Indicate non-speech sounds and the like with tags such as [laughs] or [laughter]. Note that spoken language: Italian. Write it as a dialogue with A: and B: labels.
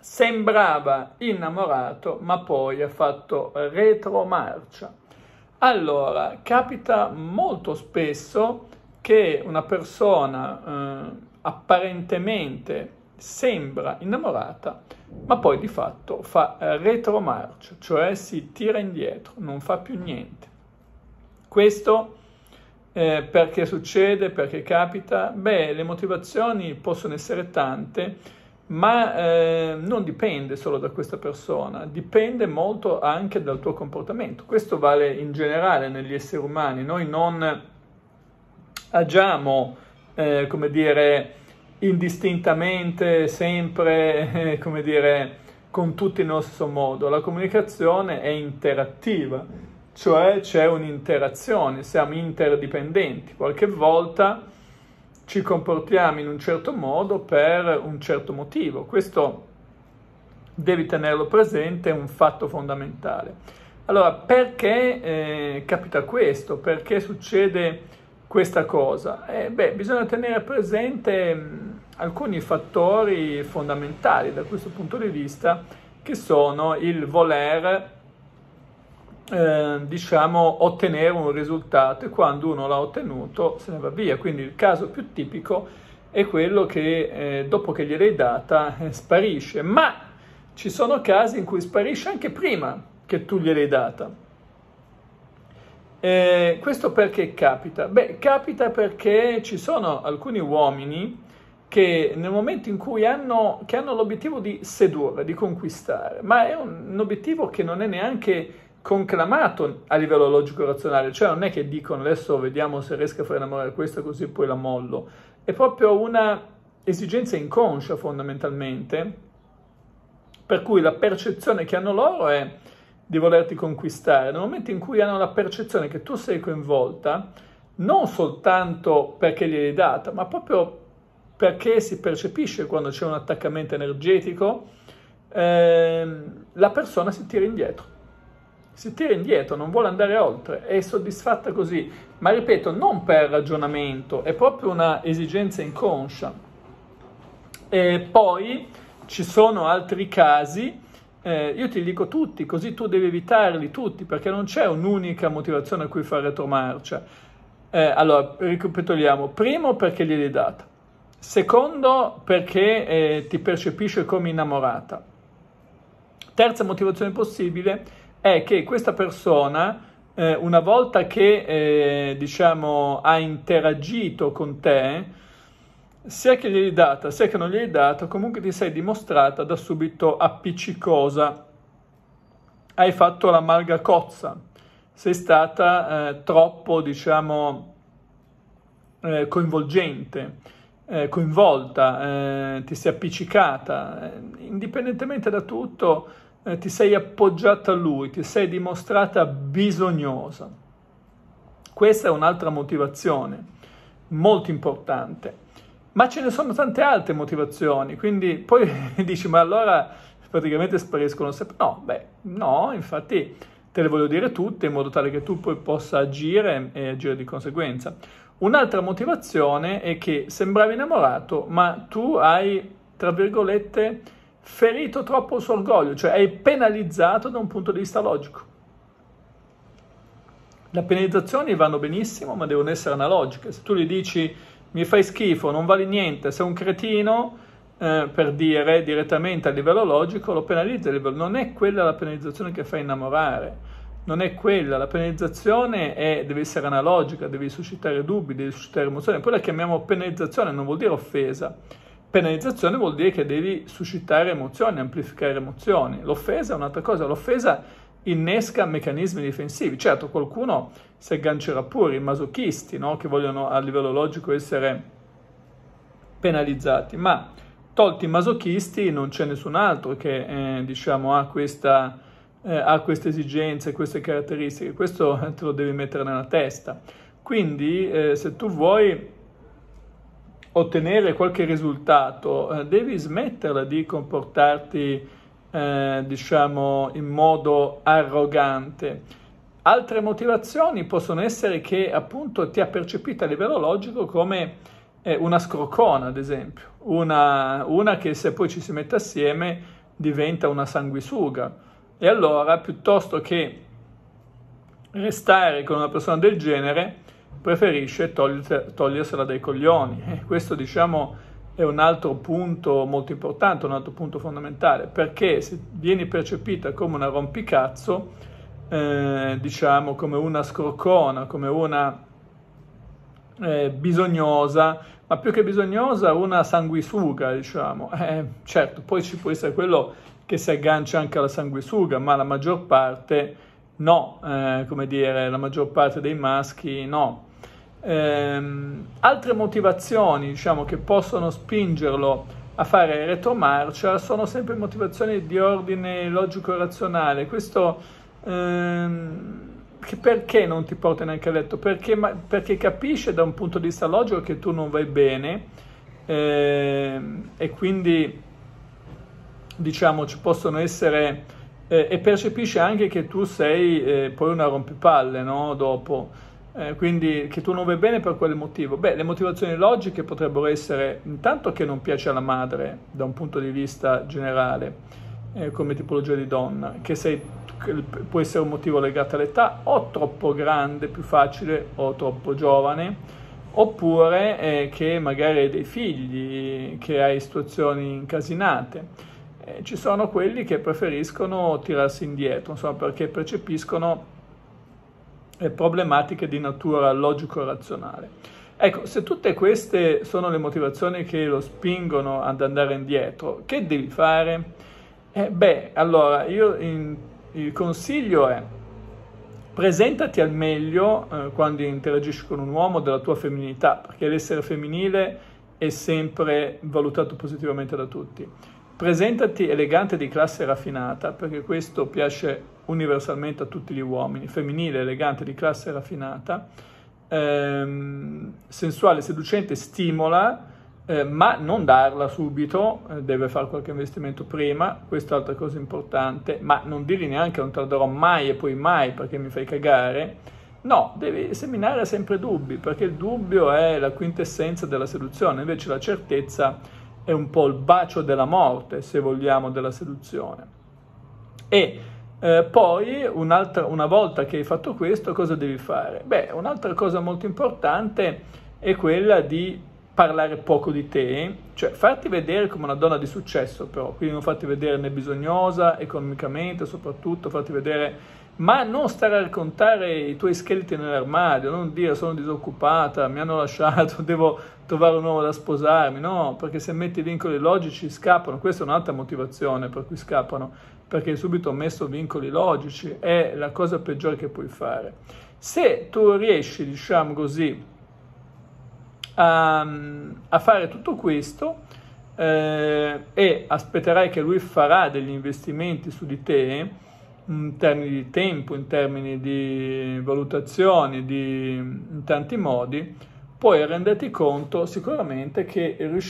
A: sembrava innamorato ma poi ha fatto retromarcia. Allora, capita molto spesso che una persona eh, apparentemente sembra innamorata, ma poi di fatto fa eh, retromarcia, cioè si tira indietro, non fa più niente. Questo eh, perché succede, perché capita? Beh, le motivazioni possono essere tante, ma eh, non dipende solo da questa persona, dipende molto anche dal tuo comportamento. Questo vale in generale negli esseri umani, noi non agiamo, eh, come dire, indistintamente, sempre, eh, come dire, con tutti nello stesso modo. La comunicazione è interattiva, cioè c'è un'interazione, siamo interdipendenti. Qualche volta ci comportiamo in un certo modo per un certo motivo. Questo devi tenerlo presente, è un fatto fondamentale. Allora, perché eh, capita questo? Perché succede questa cosa? Eh, beh, bisogna tenere presente mh, mm, alcuni fattori fondamentali da questo punto di vista, che sono il voler Ehm, diciamo, ottenere un risultato e quando uno l'ha ottenuto se ne va via. Quindi il caso più tipico è quello che eh, dopo che gliel'hai data eh, sparisce, ma ci sono casi in cui sparisce anche prima che tu gliel'hai data. Eh, questo perché capita? Beh, capita perché ci sono alcuni uomini che nel momento in cui hanno, hanno l'obiettivo di sedurre, di conquistare, ma è un, un obiettivo che non è neanche conclamato a livello logico-razionale, cioè non è che dicono adesso vediamo se riesco a fare l'amore a questa così poi la mollo, è proprio una esigenza inconscia fondamentalmente, per cui la percezione che hanno loro è di volerti conquistare, nel momento in cui hanno la percezione che tu sei coinvolta, non soltanto perché gliel'hai data, ma proprio perché si percepisce quando c'è un attaccamento energetico, ehm, la persona si tira indietro si tira indietro, non vuole andare oltre, è soddisfatta così, ma ripeto, non per ragionamento, è proprio una esigenza inconscia. E poi ci sono altri casi, eh, io ti dico tutti, così tu devi evitarli tutti, perché non c'è un'unica motivazione a cui fare retromarcia. Eh, allora, ricapitoliamo, primo perché gliel'hai data, secondo perché eh, ti percepisce come innamorata, terza motivazione possibile è che questa persona, eh, una volta che eh, diciamo, ha interagito con te, sia che gli hai data, sia che non gli hai data, comunque ti sei dimostrata da subito appiccicosa. Hai fatto la malga cozza, sei stata eh, troppo, diciamo, eh, coinvolgente, eh, coinvolta, eh, ti sei appiccicata, indipendentemente da tutto eh, ti sei appoggiata a lui, ti sei dimostrata bisognosa. Questa è un'altra motivazione molto importante. Ma ce ne sono tante altre motivazioni, quindi poi [laughs] dici ma allora praticamente spariscono sempre. No, beh, no, infatti te le voglio dire tutte in modo tale che tu poi possa agire e agire di conseguenza. Un'altra motivazione è che sembravi innamorato, ma tu hai, tra virgolette, ferito troppo il suo orgoglio, cioè è penalizzato da un punto di vista logico. Le penalizzazioni vanno benissimo, ma devono essere analogiche. Se tu gli dici mi fai schifo, non vale niente, sei un cretino, eh, per dire direttamente a livello logico, lo penalizza. Non è quella la penalizzazione che fa innamorare non è quella, la penalizzazione è, deve essere analogica, devi suscitare dubbi, devi suscitare emozioni, poi la chiamiamo penalizzazione, non vuol dire offesa. Penalizzazione vuol dire che devi suscitare emozioni, amplificare emozioni. L'offesa è un'altra cosa, l'offesa innesca meccanismi difensivi. Certo, qualcuno si aggancerà pure, i masochisti, no? che vogliono a livello logico essere penalizzati, ma tolti i masochisti non c'è nessun altro che eh, diciamo, ha, questa, eh, ha queste esigenze, queste caratteristiche, questo eh, te lo devi mettere nella testa. Quindi eh, se tu vuoi ottenere qualche risultato, eh, devi smetterla di comportarti, eh, diciamo, in modo arrogante. Altre motivazioni possono essere che appunto ti ha percepito a livello logico come eh, una scrocona, ad esempio, una, una che se poi ci si mette assieme diventa una sanguisuga. E allora, piuttosto che restare con una persona del genere, preferisce togliersela dai coglioni. E questo diciamo è un altro punto molto importante, un altro punto fondamentale, perché se vieni percepita come una rompicazzo, eh, diciamo come una scroccona, come una eh, bisognosa, ma più che bisognosa una sanguisuga, diciamo. Eh, certo, poi ci può essere quello che si aggancia anche alla sanguisuga, ma la maggior parte no, eh, come dire, la maggior parte dei maschi no. Ehm, altre motivazioni diciamo, che possono spingerlo a fare retromarcia sono sempre motivazioni di ordine logico-razionale. Questo ehm, perché non ti porta neanche a letto? Perché, ma, perché, capisce da un punto di vista logico che tu non vai bene ehm, e quindi diciamo ci possono essere eh, e percepisce anche che tu sei eh, poi una rompipalle, no? Dopo, eh, quindi che tu non vai bene per quale motivo? Beh, le motivazioni logiche potrebbero essere intanto che non piace alla madre da un punto di vista generale, eh, come tipologia di donna, che sei, può essere un motivo legato all'età, o troppo grande, più facile, o troppo giovane, oppure eh, che magari hai dei figli, che hai situazioni incasinate ci sono quelli che preferiscono tirarsi indietro, insomma, perché percepiscono eh, problematiche di natura logico-razionale. Ecco, se tutte queste sono le motivazioni che lo spingono ad andare indietro, che devi fare? Eh, beh, allora io in, il consiglio è presentati al meglio eh, quando interagisci con un uomo della tua femminilità, perché l'essere femminile è sempre valutato positivamente da tutti. Presentati elegante di classe raffinata, perché questo piace universalmente a tutti gli uomini, femminile, elegante, di classe raffinata, ehm, sensuale, seducente, stimola, eh, ma non darla subito, eh, deve fare qualche investimento prima, questa è altra cosa importante, ma non dirgli neanche non tarderò mai e poi mai perché mi fai cagare, no, devi seminare sempre dubbi, perché il dubbio è la quintessenza della seduzione, invece la certezza è è un po' il bacio della morte, se vogliamo, della seduzione. E eh, poi, una volta che hai fatto questo, cosa devi fare? Beh, un'altra cosa molto importante è quella di parlare poco di te, cioè farti vedere come una donna di successo però, quindi non farti vedere né bisognosa economicamente, soprattutto farti vedere ma non stare a raccontare i tuoi scheletri nell'armadio, non dire sono disoccupata, mi hanno lasciato, [laughs] devo trovare un uomo da sposarmi, no, perché se metti vincoli logici scappano, questa è un'altra motivazione per cui scappano, perché subito ho messo vincoli logici, è la cosa peggiore che puoi fare. Se tu riesci, diciamo così, a, ehm, a fare tutto questo eh, e aspetterai che lui farà degli investimenti su di te, in termini di tempo, in termini di valutazioni, di, in tanti modi, poi rendete conto sicuramente che riuscite